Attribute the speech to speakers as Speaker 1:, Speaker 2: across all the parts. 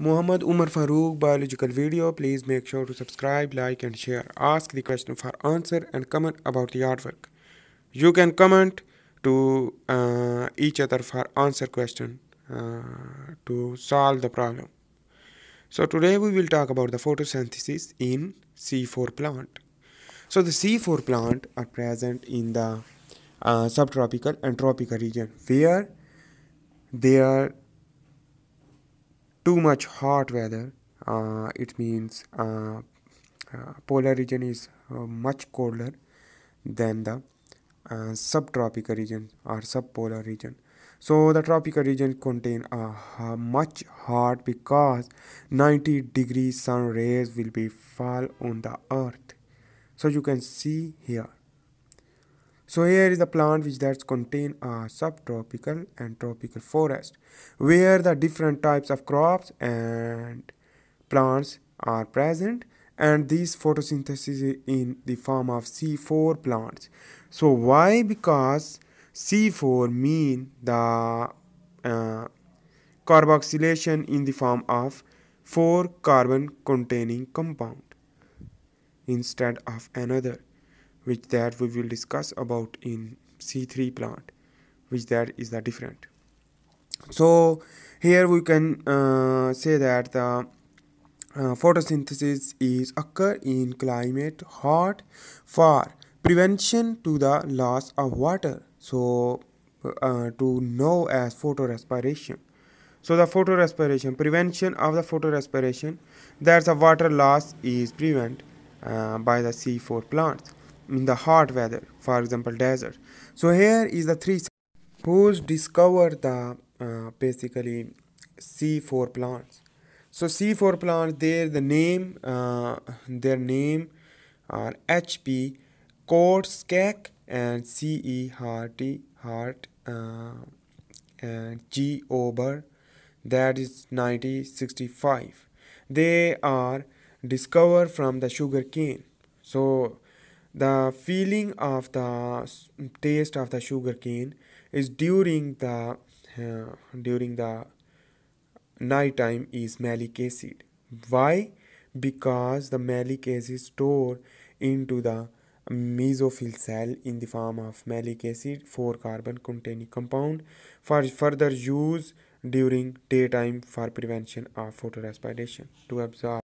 Speaker 1: Muhammad Umar Farooq biological video please make sure to subscribe like and share ask the question for answer and comment about the artwork you can comment to uh, each other for answer question uh, to solve the problem so today we will talk about the photosynthesis in C4 plant so the C4 plant are present in the uh, subtropical and tropical region where they are too much hot weather uh, it means uh, uh polar region is uh, much colder than the uh, subtropical region or subpolar region so the tropical region contain a much hot because 90 degree sun rays will be fall on the earth so you can see here so here is the plant which that contain a subtropical and tropical forest where the different types of crops and plants are present and this photosynthesis in the form of C4 plants. So why? Because C4 mean the uh, carboxylation in the form of 4 carbon containing compound instead of another which that we will discuss about in C3 plant which that is the different so here we can uh, say that the uh, photosynthesis is occur in climate hot for prevention to the loss of water so uh, to know as photorespiration so the photorespiration prevention of the photorespiration that's a water loss is prevent uh, by the c4 plants in the hot weather for example desert so here is the three who's discovered the uh, basically c4 plants so c4 plants there the name uh, their name are hp Korskak and ce harty hart uh, and g ober that is 1965 they are discovered from the sugar cane so the feeling of the taste of the sugar cane is during the uh, during the night time is malic acid. Why? Because the malic acid stored into the mesophyll cell in the form of malic acid 4 carbon containing compound for further use during daytime for prevention of photorespiration to absorb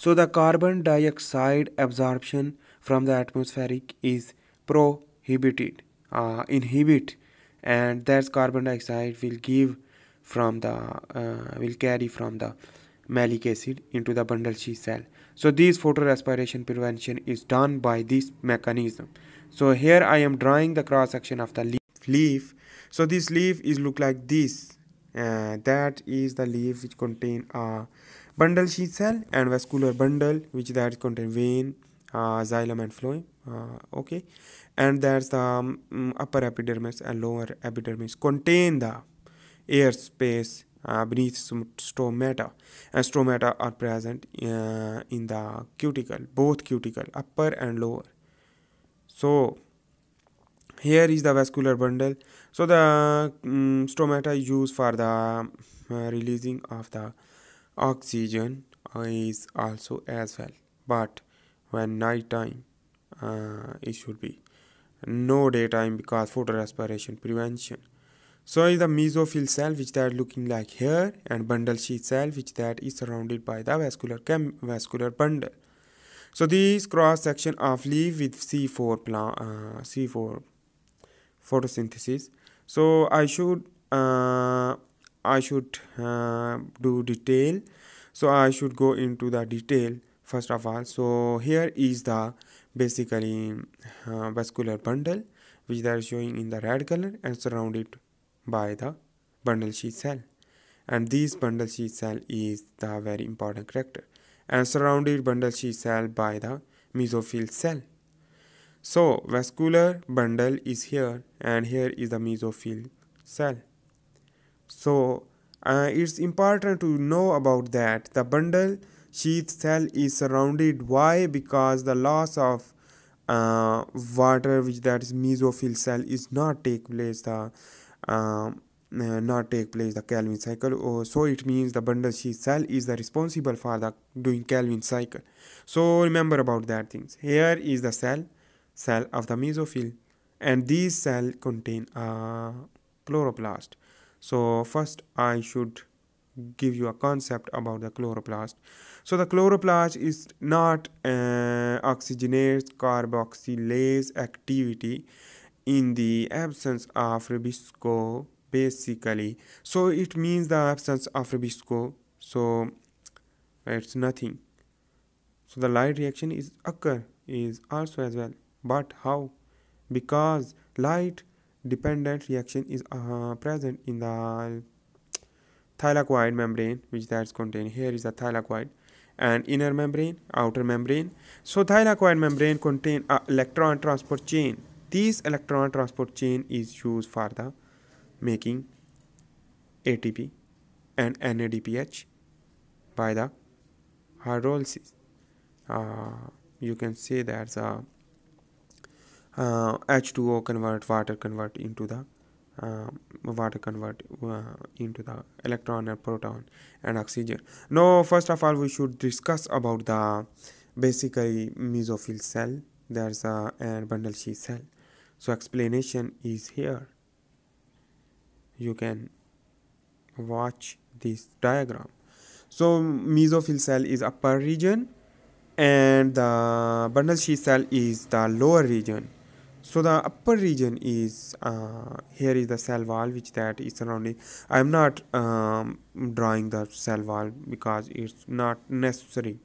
Speaker 1: so the carbon dioxide absorption from the atmospheric is prohibited uh, inhibit and that's carbon dioxide will give from the uh, will carry from the malic acid into the bundle she cell so this photorespiration prevention is done by this mechanism so here i am drawing the cross section of the leaf so this leaf is look like this uh, that is the leaf which contain a bundle she cell and vascular bundle which that contain vein uh, xylem and phloem uh, okay and there's the um, upper epidermis and lower epidermis contain the air space uh, beneath stromata and stromata are present uh, in the cuticle both cuticle upper and lower so here is the vascular bundle so the um, mm, stromata used for the uh, releasing of the oxygen is also as well but when night time uh, it should be no daytime because photorespiration prevention so is the mesophyll cell which that looking like here and bundle sheath cell which that is surrounded by the vascular chem- vascular bundle so these cross section of leaf with c4 plant uh, c4 photosynthesis so i should uh, i should uh, do detail so i should go into the detail first of all so here is the basically uh, vascular bundle which they are showing in the red color and surrounded by the bundle sheath cell and this bundle sheath cell is the very important character and surrounded bundle sheath cell by the mesophyll cell so vascular bundle is here and here is the mesophyll cell so uh, it's important to know about that the bundle sheath cell is surrounded why because the loss of uh, water which that is mesophyll cell is not take place the um, uh, not take place the Calvin cycle oh, so it means the bundle sheath cell is the responsible for the doing Calvin cycle so remember about that things here is the cell cell of the mesophyll and these cell contain a uh, chloroplast so first I should give you a concept about the chloroplast. So the chloroplast is not uh, carboxylase activity in the absence of ribisco basically. So it means the absence of ribisco. So it's nothing. So the light reaction is occur is also as well. But how? Because light dependent reaction is uh, present in the thylakoid membrane which that's contained here is the thylakoid and inner membrane outer membrane so thylakoid membrane contain a electron transport chain this electron transport chain is used for the making ATP and NADPH by the hydrolysis uh, you can say that's the uh, H2O convert water convert into the uh, water convert uh, into the electron and proton and oxygen now first of all we should discuss about the basically mesophyll cell there's a and bundle sheath cell so explanation is here you can watch this diagram so mesophyll cell is upper region and the bundle sheath cell is the lower region so the upper region is uh, here is the cell wall which that is surrounding i am not um, drawing the cell wall because it's not necessary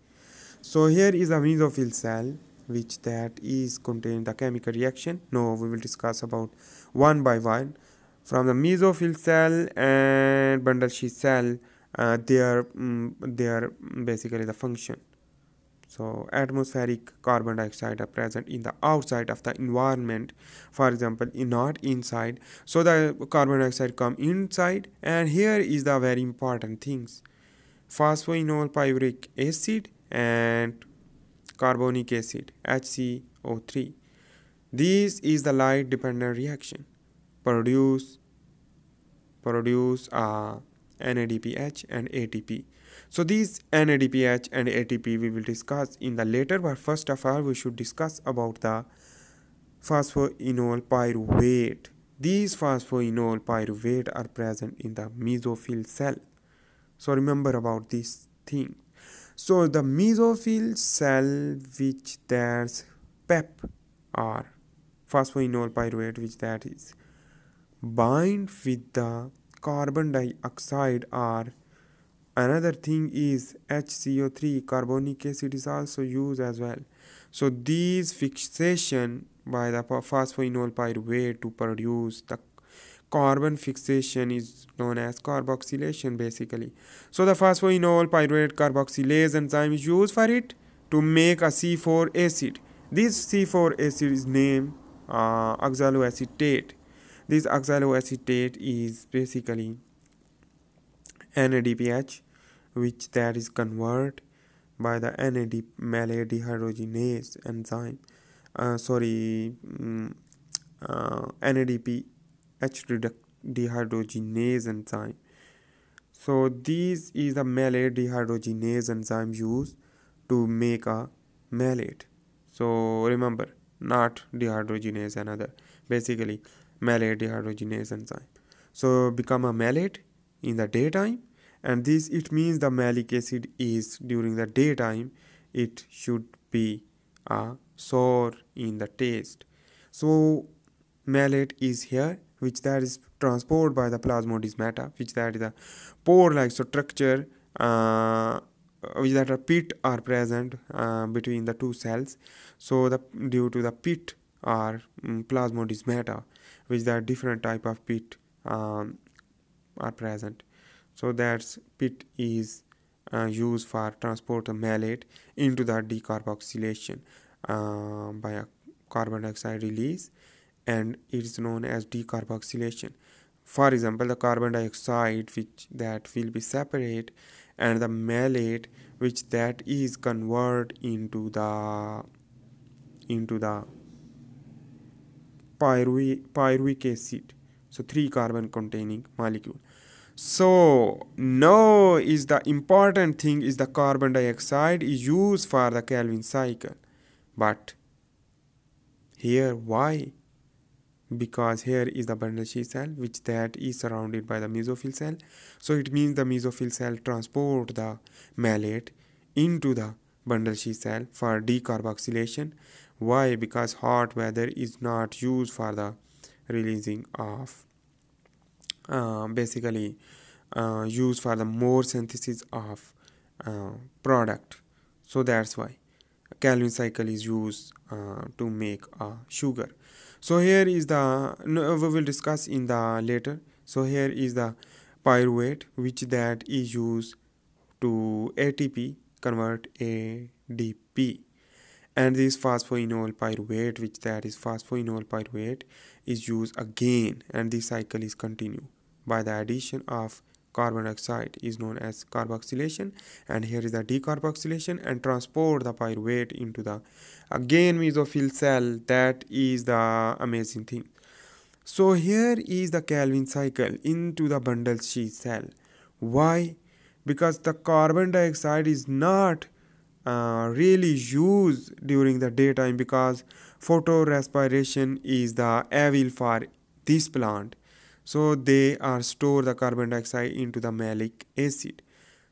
Speaker 1: so here is a mesophyll cell which that is containing the chemical reaction no we will discuss about one by one from the mesophyll cell and bundle sheath cell uh, they are um, mm, they are mm, basically the function so atmospheric carbon dioxide are present in the outside of the environment for example not inside so the carbon dioxide come inside and here is the very important things phosphoenol pyruvic acid and carbonic acid HCO3 this is the light dependent reaction produce produce a uh, NADPH and ATP. So these NADPH and ATP we will discuss in the later but first of all we should discuss about the phosphoenol pyruvate. These phosphoenol pyruvate are present in the mesophyll cell. So remember about this thing. So the mesophyll cell which there's PEP or phosphoenol pyruvate which that is bind with the carbon dioxide are another thing is HCO3 carbonic acid is also used as well so these fixation by the phosphoenol pyruvate to produce the carbon fixation is known as carboxylation basically so the phosphoenol pyruvate carboxylase enzyme is used for it to make a C4 acid this C4 acid is named uh, oxaloacetate this oxaloacetate is basically NADPH which that is converted by the NAD malate dehydrogenase enzyme uh, sorry um, uh, NADPH dehydrogenase enzyme so this is a malate dehydrogenase enzyme used to make a malate so remember not dehydrogenase another basically malate dehydrogenase enzyme. So become a malate in the daytime and this it means the malic acid is during the daytime it should be a sour in the taste. So malate is here which that is transported by the plasmodis mater which that is a pore like structure uh, which that a pit are present uh, between the two cells so the due to the pit are um, mm, plasmodis mater which there are different type of pit um, are present so that's pit is uh, used for transport of malate into the decarboxylation uh, by a carbon dioxide release and it is known as decarboxylation for example the carbon dioxide which that will be separate and the malate which that is convert into the into the pyruvic acid so three carbon containing molecule so now is the important thing is the carbon dioxide is used for the Calvin cycle but here why because here is the Bernoulli cell which that is surrounded by the mesophyll cell so it means the mesophyll cell transport the malate into the Bernoulli cell for decarboxylation why? Because hot weather is not used for the releasing of uh, basically uh, used for the more synthesis of uh, product. So that's why Calvin cycle is used uh, to make sugar. So here is the no, we will discuss in the later. So here is the pyruvate which that is used to ATP convert ADP and this phosphoenol pyruvate which that is phosphoenol pyruvate is used again and this cycle is continued by the addition of carbon dioxide is known as carboxylation and here is the decarboxylation and transport the pyruvate into the again mesophyll cell that is the amazing thing so here is the calvin cycle into the bundle sheath cell why because the carbon dioxide is not uh, really used during the daytime because photorespiration is the evil for this plant so they are store the carbon dioxide into the malic acid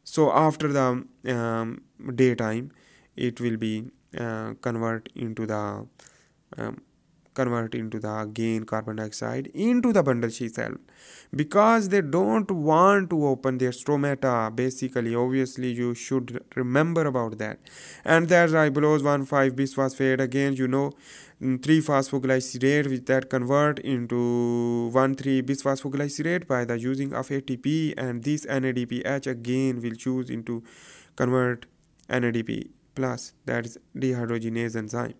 Speaker 1: so after the um, daytime it will be uh, convert into the um, convert into the again carbon dioxide into the bundle cell because they don't want to open their stomata basically obviously you should remember about that and that ribulose 1,5 bisphosphate again you know mm, 3 phosphoglycerate with that convert into 1,3 bisphosphoglycerate by the using of ATP and this NADPH again will choose into convert NADP plus that is dehydrogenase enzyme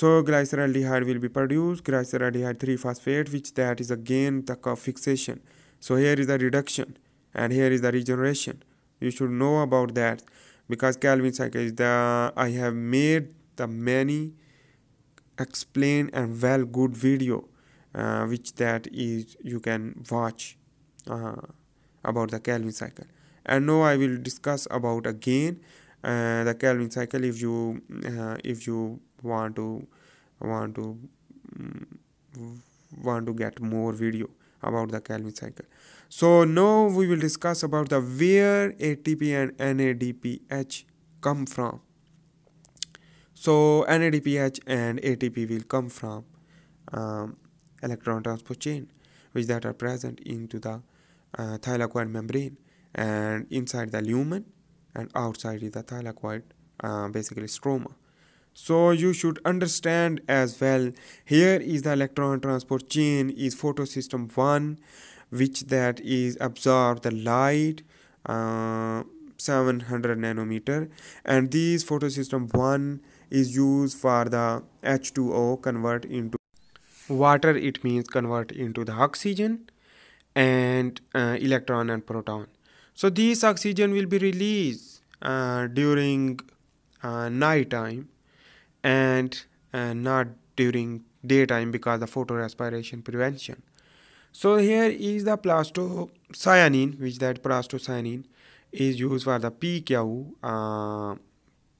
Speaker 1: so glycerol dehyde will be produced glycerol dehyde 3 phosphate which that is again the fixation so here is the reduction and here is the regeneration you should know about that because calvin cycle is the i have made the many explain and well good video uh, which that is you can watch uh, about the calvin cycle and now i will discuss about again uh, the Calvin cycle if you uh, if you want to want to um, want to get more video about the Calvin cycle. So now we will discuss about the where ATP and NADPH come from. So NADPH and ATP will come from um, electron transport chain which that are present into the uh, thylakoid membrane and inside the lumen and outside is the thylakoid uh, basically stroma so you should understand as well here is the electron transport chain is photosystem 1 which that is absorb the light uh, 700 nanometer and these photosystem 1 is used for the H2O convert into water it means convert into the oxygen and uh, electron and proton so this oxygen will be released uh, during uh, night time and uh, not during daytime because the photorespiration prevention so here is the plastocyanin which that plastocyanin is used for the PKU uh,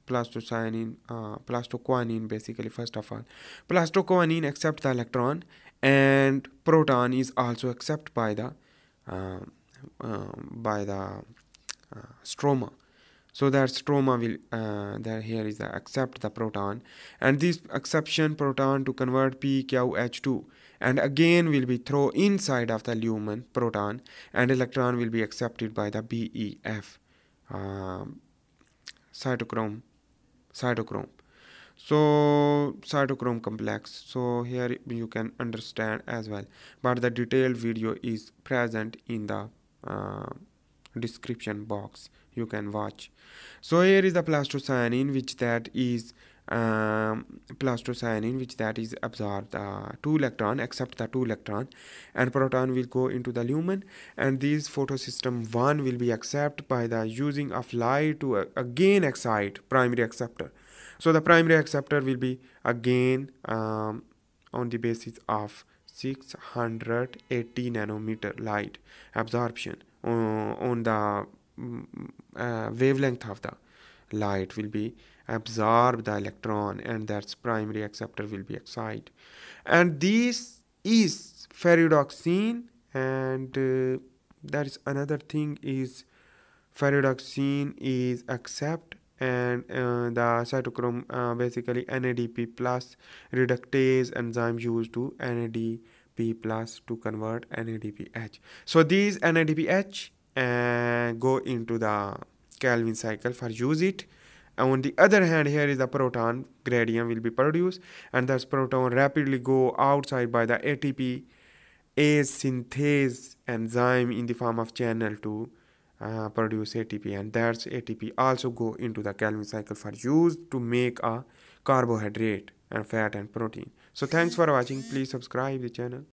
Speaker 1: plastocyanin uh, basically first of all Plastocyanine accepts the electron and proton is also accepted by the uh, um, by the uh, stroma so that stroma will uh, there here is the accept the proton and this exception proton to convert pQH2 and again will be throw inside of the lumen proton and electron will be accepted by the BEF um, cytochrome cytochrome so cytochrome complex so here you can understand as well but the detailed video is present in the uh, description box you can watch so here is the plastocyanin which that is um, plastocyanin which that is absorbed uh, two electron except the two electron and proton will go into the lumen and these photosystem 1 will be accepted by the using of light to uh, again excite primary acceptor so the primary acceptor will be again um, on the basis of 680 nanometer light absorption on the mm, uh, wavelength of the light will be absorb the electron and that's primary acceptor will be excited and this is ferredoxine and uh, that is another thing is ferredoxine is accept and uh, the cytochrome uh, basically NADP plus reductase enzyme used to NADP plus to convert NADPH. So these NADPH uh, go into the Calvin cycle for use it. And on the other hand, here is the proton gradient will be produced and thus proton rapidly go outside by the ATP a synthase enzyme in the form of channel 2 uh, produce ATP and that's ATP also go into the Calvin cycle for use to make a carbohydrate and fat and protein. So thanks for watching. Please subscribe the channel.